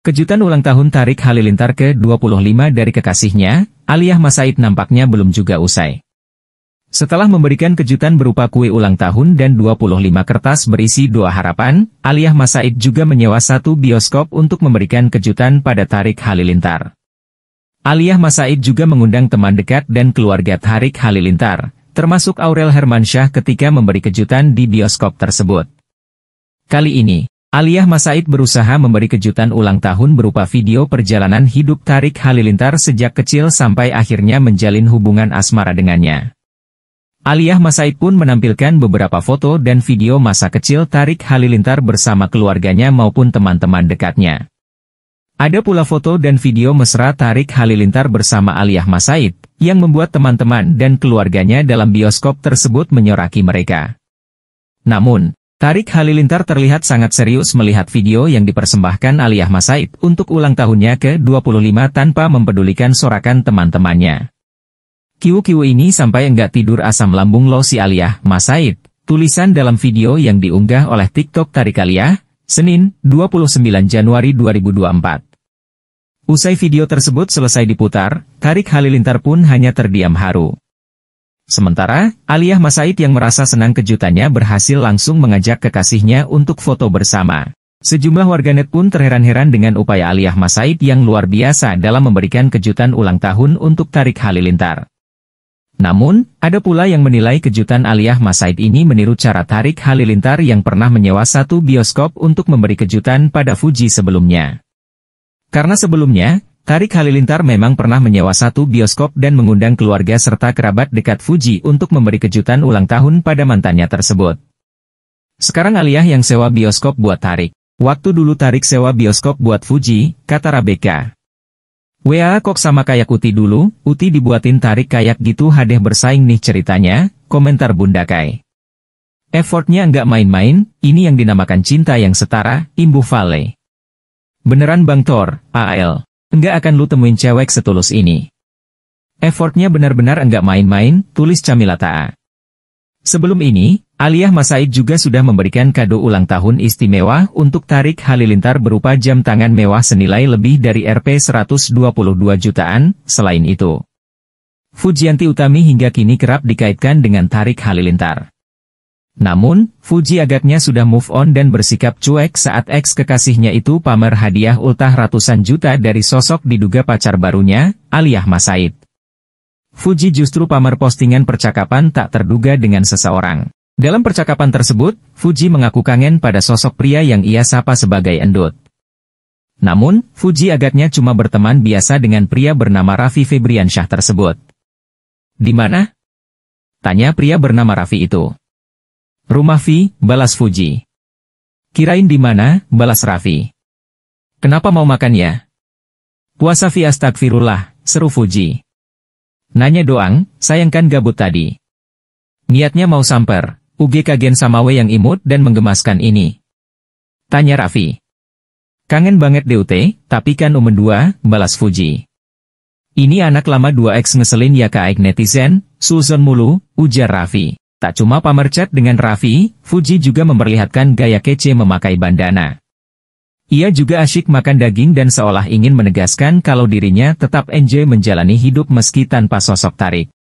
Kejutan ulang tahun Tarik Halilintar ke-25 dari kekasihnya, Aliyah Masaid nampaknya belum juga usai. Setelah memberikan kejutan berupa kue ulang tahun dan 25 kertas berisi doa harapan, Aliyah Masaid juga menyewa satu bioskop untuk memberikan kejutan pada Tarik Halilintar. Aliyah Masaid juga mengundang teman dekat dan keluarga Tarik Halilintar, termasuk Aurel Hermansyah ketika memberi kejutan di bioskop tersebut. Kali ini, Aliyah Masaid berusaha memberi kejutan ulang tahun berupa video perjalanan hidup Tarik Halilintar sejak kecil sampai akhirnya menjalin hubungan asmara dengannya. Aliyah Masaid pun menampilkan beberapa foto dan video masa kecil Tarik Halilintar bersama keluarganya maupun teman-teman dekatnya. Ada pula foto dan video mesra Tarik Halilintar bersama Aliyah Masaid, yang membuat teman-teman dan keluarganya dalam bioskop tersebut menyoraki mereka. Namun, Tarik Halilintar terlihat sangat serius melihat video yang dipersembahkan Aliyah Masaid untuk ulang tahunnya ke-25 tanpa mempedulikan sorakan teman-temannya. Kiu kiu ini sampai enggak tidur asam lambung lo si Aliyah Masaid, tulisan dalam video yang diunggah oleh TikTok Tarik Aliyah, Senin, 29 Januari 2024. Usai video tersebut selesai diputar, Tarik Halilintar pun hanya terdiam haru. Sementara, Aliyah Masaid yang merasa senang kejutannya berhasil langsung mengajak kekasihnya untuk foto bersama. Sejumlah warganet pun terheran-heran dengan upaya Aliyah Masaid yang luar biasa dalam memberikan kejutan ulang tahun untuk Tarik Halilintar. Namun, ada pula yang menilai kejutan Aliyah Masaid ini meniru cara Tarik Halilintar yang pernah menyewa satu bioskop untuk memberi kejutan pada Fuji sebelumnya. Karena sebelumnya, Tarik Halilintar memang pernah menyewa satu bioskop dan mengundang keluarga serta kerabat dekat Fuji untuk memberi kejutan ulang tahun pada mantannya tersebut. Sekarang Aliyah yang sewa bioskop buat Tarik. Waktu dulu Tarik sewa bioskop buat Fuji, kata Rebecca. Wea kok sama kayak Uti dulu, Uti dibuatin Tarik kayak gitu hadeh bersaing nih ceritanya, komentar Bunda Kai. Effortnya nggak main-main, ini yang dinamakan cinta yang setara, imbu Vale. Beneran Bang Thor, AL. Enggak akan lu temuin cewek setulus ini. Effortnya benar-benar enggak main-main, tulis Camila Ta'a. Sebelum ini, Aliyah Masaid juga sudah memberikan kado ulang tahun istimewa untuk Tarik Halilintar berupa jam tangan mewah senilai lebih dari Rp 122 jutaan, selain itu. Fujianti Utami hingga kini kerap dikaitkan dengan Tarik Halilintar. Namun, Fuji agaknya sudah move on dan bersikap cuek saat ex kekasihnya itu pamer hadiah ultah ratusan juta dari sosok diduga pacar barunya, Aliyah Masaid. Fuji justru pamer postingan percakapan tak terduga dengan seseorang. Dalam percakapan tersebut, Fuji mengaku kangen pada sosok pria yang ia sapa sebagai Endut. Namun, Fuji agaknya cuma berteman biasa dengan pria bernama Raffi Febriansyah tersebut. Di mana? Tanya pria bernama Raffi itu. Rumah V, balas Fuji. Kirain di mana, balas Raffi. Kenapa mau makan ya? Puasa V astagfirullah, seru Fuji. Nanya doang, sayangkan gabut tadi. Niatnya mau samper, UG kagen sama W yang imut dan menggemaskan ini. Tanya Raffi. Kangen banget DUT, tapi kan umen dua, balas Fuji. Ini anak lama 2X ngeselin ya kaik netizen, Susan mulu, ujar Raffi. Tak cuma pamer chat dengan Raffi, Fuji juga memperlihatkan gaya kece memakai bandana. Ia juga asyik makan daging dan seolah ingin menegaskan kalau dirinya tetap enjoy menjalani hidup meski tanpa sosok tarik.